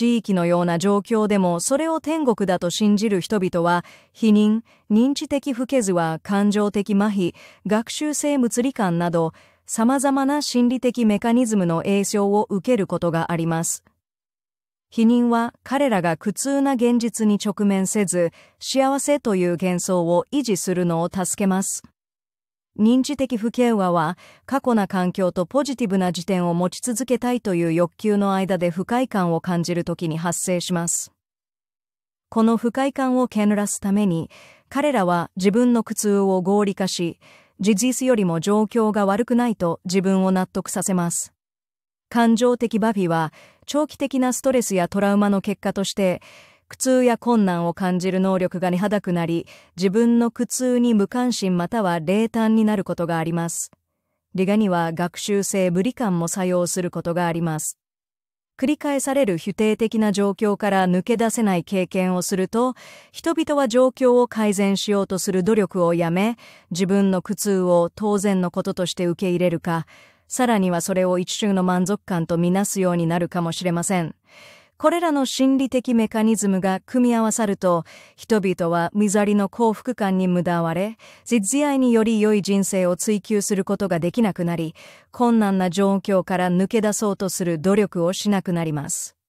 地域のような状況でもそれを天国だと信じる人々は、否認、認知的不けずは感情的麻痺、学習性物理感など、様々な心理的メカニズムの影響を受けることがあります。否認は彼らが苦痛な現実に直面せず、幸せという幻想を維持するのを助けます。認知的不協和は過去な環境とポジティブな時点を持ち続けたいという欲求の間で不快感を感じるときに発生します。この不快感をけんらすために、彼らは自分の苦痛を合理化し、事実よりも状況が悪くないと自分を納得させます。感情的バフィは長期的なストレスやトラウマの結果として苦痛や困難を感じる能力が根肌くなり、自分の苦痛に無関心または冷淡になることがあります。リガには学習性無理感も作用することがあります。繰り返される否定的な状況から抜け出せない経験をすると、人々は状況を改善しようとする努力をやめ、自分の苦痛を当然のこととして受け入れるか、さらにはそれを一瞬の満足感とみなすようになるかもしれません。これらの心理的メカニズムが組み合わさると、人々は見ざりの幸福感に無駄われ、実際により良い人生を追求することができなくなり、困難な状況から抜け出そうとする努力をしなくなります。